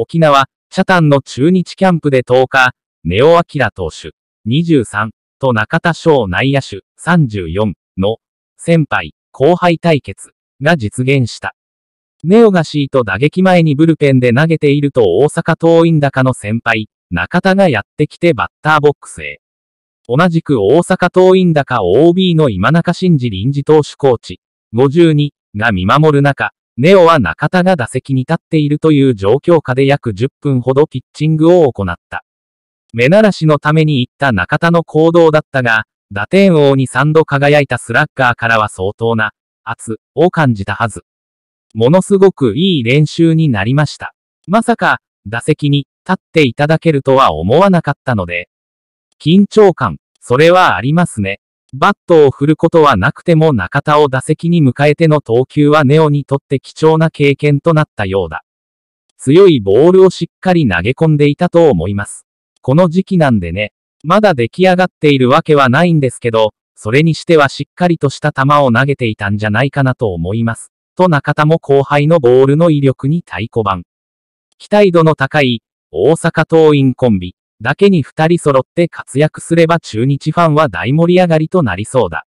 沖縄、北谷の中日キャンプで10日、ネオ・アキラ投手、23、と中田翔内野手、34、の、先輩、後輩対決、が実現した。ネオがシート打撃前にブルペンで投げていると大阪桐蔭高の先輩、中田がやってきてバッターボックスへ。同じく大阪桐蔭高 OB の今中真二臨時投手コーチ、52が見守る中、ネオは中田が打席に立っているという状況下で約10分ほどピッチングを行った。目慣らしのために行った中田の行動だったが、打点王に3度輝いたスラッガーからは相当な圧を感じたはず。ものすごくいい練習になりました。まさか、打席に立っていただけるとは思わなかったので、緊張感、それはありますね。バットを振ることはなくても中田を打席に迎えての投球はネオにとって貴重な経験となったようだ。強いボールをしっかり投げ込んでいたと思います。この時期なんでね、まだ出来上がっているわけはないんですけど、それにしてはしっかりとした球を投げていたんじゃないかなと思います。と中田も後輩のボールの威力に太鼓判。期待度の高い、大阪桐蔭コンビ。だけに二人揃って活躍すれば中日ファンは大盛り上がりとなりそうだ。